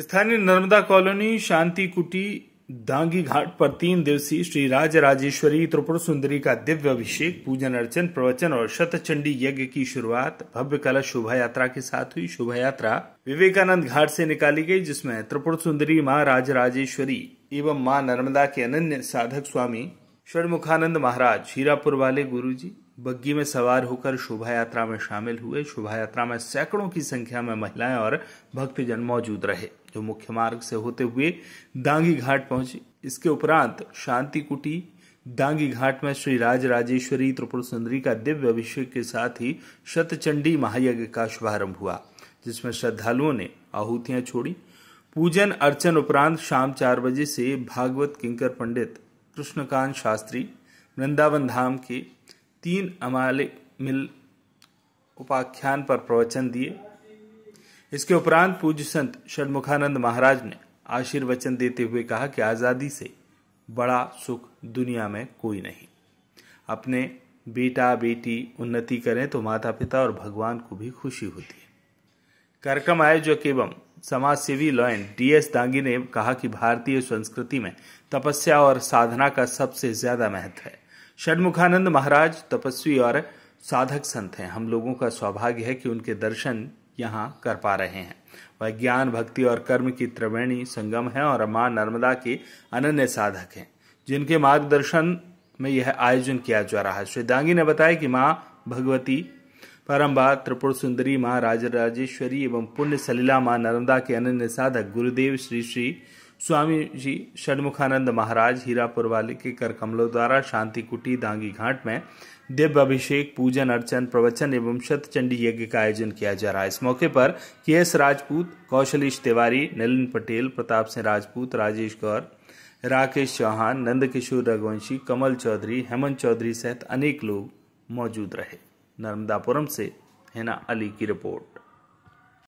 स्थानीय नर्मदा कॉलोनी शांति कुटी दांगी घाट पर तीन दिवसीय श्री राज राजेश्वरी त्रिपुर सुंदरी का दिव्य अभिषेक पूजन अर्चन प्रवचन और शतचंडी यज्ञ की शुरुआत भव्य कला शोभा यात्रा के साथ हुई शोभा यात्रा विवेकानंद घाट से निकाली गई जिसमें त्रिपुर सुंदरी माँ राज राजेश्वरी एवं माँ नर्मदा के अनन्य साधक स्वामी षणमुखानंद महाराज हीरापुर वाले गुरु जी बग्गी में सवार होकर शोभा यात्रा में शामिल हुए शोभा यात्रा में सैकड़ों की संख्या में महिलाएं और भक्तजन मौजूद रहे जो तो मुख्य मार्ग से होते हुए दांगी घाट पहुंची इसके उपरांत शांति कुटी दांगी घाट में श्री राज राजेश्वरी त्रिपुर सुंदरी का दिव्य अभिषेक के साथ ही शतचंडी महायज्ञ का शुभारंभ हुआ जिसमें श्रद्धालुओं ने आहुतियां छोड़ी पूजन अर्चन उपरांत शाम चार बजे से भागवत किंकर पंडित कृष्णकांत शास्त्री वृंदावन धाम के तीन अमाले मिल उपाख्यान पर प्रवचन दिए इसके उपरांत पूज्य संत षणमुखानंद महाराज ने आशीर्वचन देते हुए कहा कि आज़ादी से बड़ा सुख दुनिया में कोई नहीं अपने बेटा बेटी उन्नति करें तो माता पिता और भगवान को भी खुशी होती है कार्यक्रम आयोजक एवं समाजसेवी लॉयन डी एस दांगी ने कहा कि भारतीय संस्कृति में तपस्या और साधना का सबसे ज्यादा महत्व है षणमुखानंद महाराज तपस्वी और साधक संत हैं हम लोगों का सौभाग्य है कि उनके दर्शन यहाँ कर पा रहे हैं वह ज्ञान भक्ति और कर्म की त्रिवेणी संगम है और माँ नर्मदा के अनन्य साधक हैं जिनके मार्गदर्शन में यह आयोजन किया जा रहा है श्री दांगी ने बताया कि माँ भगवती परम्बा त्रिपुर सुंदरी माँ राजराजेश्वरी एवं पुण्य सलीला माँ नर्मदा के अनन्य साधक गुरुदेव श्री श्री स्वामी जी षणमुखानंद महाराज हीरापुर वाले के कर कमलों द्वारा शांति कुटी दांगी घाट में दिव्य अभिषेक पूजन अर्चन प्रवचन एवं शतचंडी यज्ञ का आयोजन किया जा रहा है इस मौके पर के एस राजपूत कौशलेश तिवारी नलिन पटेल प्रताप सिंह राजपूत राजेश गौर राकेश चौहान नंदकिशोर रघुवंशी कमल चौधरी हेमंत चौधरी सहित अनेक लोग मौजूद रहे नर्मदापुरम से हिना अली की रिपोर्ट